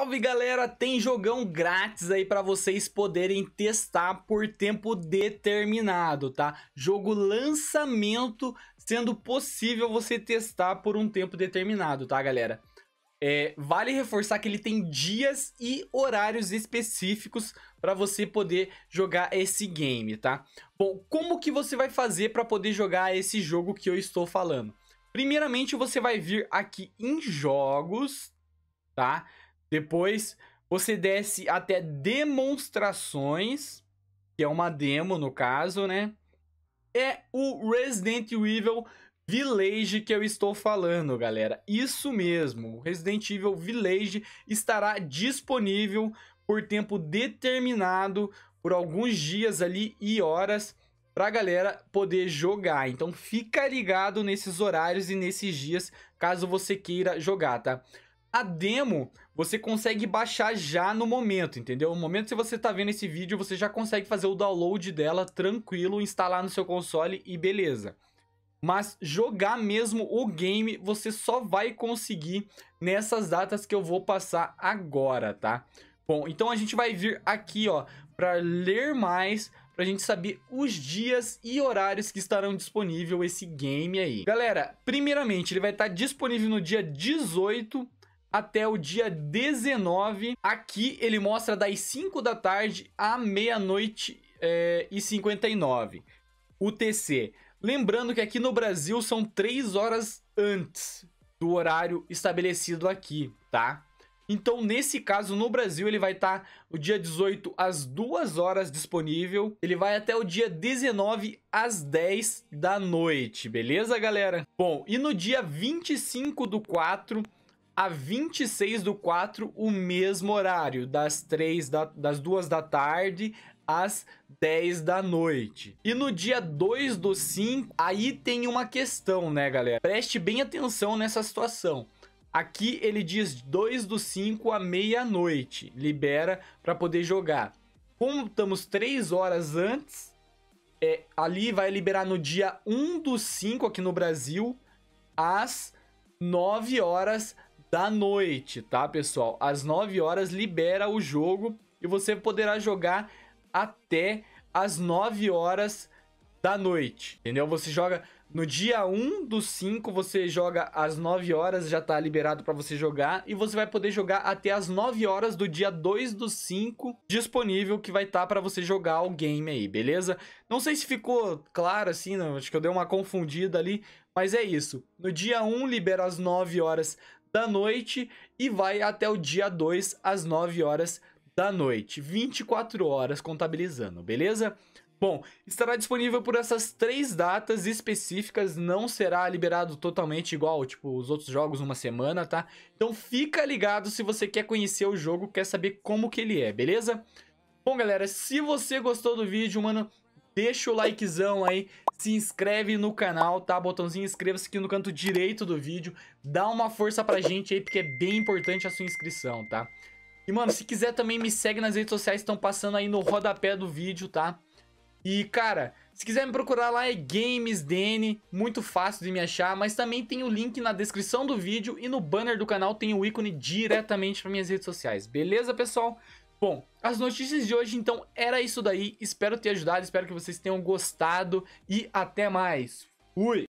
Salve galera, tem jogão grátis aí para vocês poderem testar por tempo determinado, tá? Jogo lançamento sendo possível você testar por um tempo determinado, tá galera? É, vale reforçar que ele tem dias e horários específicos para você poder jogar esse game, tá? Bom, como que você vai fazer para poder jogar esse jogo que eu estou falando? Primeiramente, você vai vir aqui em jogos, tá? Depois você desce até demonstrações, que é uma demo no caso, né? É o Resident Evil Village que eu estou falando, galera. Isso mesmo, o Resident Evil Village estará disponível por tempo determinado, por alguns dias ali e horas, para a galera poder jogar. Então fica ligado nesses horários e nesses dias, caso você queira jogar, tá? A demo você consegue baixar já no momento, entendeu? No momento que você está vendo esse vídeo, você já consegue fazer o download dela tranquilo, instalar no seu console e beleza. Mas jogar mesmo o game você só vai conseguir nessas datas que eu vou passar agora, tá? Bom, então a gente vai vir aqui, ó, para ler mais, pra gente saber os dias e horários que estarão disponível esse game aí. Galera, primeiramente, ele vai estar tá disponível no dia 18 até o dia 19. Aqui ele mostra das 5 da tarde à meia-noite é, e 59. UTC. Lembrando que aqui no Brasil são 3 horas antes do horário estabelecido aqui, tá? Então, nesse caso, no Brasil, ele vai estar tá, o dia 18 às 2 horas disponível. Ele vai até o dia 19 às 10 da noite, beleza, galera? Bom, e no dia 25 do 4, a 26 do 4, o mesmo horário, das 3 da, das 2 da tarde às 10 da noite. E no dia 2 do 5, aí tem uma questão, né, galera? Preste bem atenção nessa situação. Aqui ele diz 2 do 5 à meia-noite, libera para poder jogar. Como estamos 3 horas antes, é, ali vai liberar no dia 1 do 5 aqui no Brasil, às 9 horas da noite, tá, pessoal? Às 9 horas libera o jogo e você poderá jogar até às 9 horas da noite, entendeu? Você joga no dia 1 do 5, você joga às 9 horas, já tá liberado para você jogar e você vai poder jogar até às 9 horas do dia 2 do 5, disponível que vai estar tá para você jogar o game aí, beleza? Não sei se ficou claro assim, não, acho que eu dei uma confundida ali, mas é isso. No dia 1 libera às 9 horas da noite e vai até o dia 2 às 9 horas da noite. 24 horas contabilizando, beleza? Bom, estará disponível por essas três datas específicas, não será liberado totalmente igual, tipo, os outros jogos uma semana, tá? Então fica ligado se você quer conhecer o jogo, quer saber como que ele é, beleza? Bom, galera, se você gostou do vídeo, mano, deixa o likezão aí, se inscreve no canal, tá? Botãozinho inscreva-se aqui no canto direito do vídeo, dá uma força pra gente aí, porque é bem importante a sua inscrição, tá? E, mano, se quiser também me segue nas redes sociais, estão passando aí no rodapé do vídeo, tá? E, cara, se quiser me procurar lá é GamesDN, muito fácil de me achar, mas também tem o link na descrição do vídeo e no banner do canal tem o ícone diretamente para minhas redes sociais. Beleza, pessoal? Bom, as notícias de hoje então era isso daí. Espero ter ajudado, espero que vocês tenham gostado e até mais. Fui!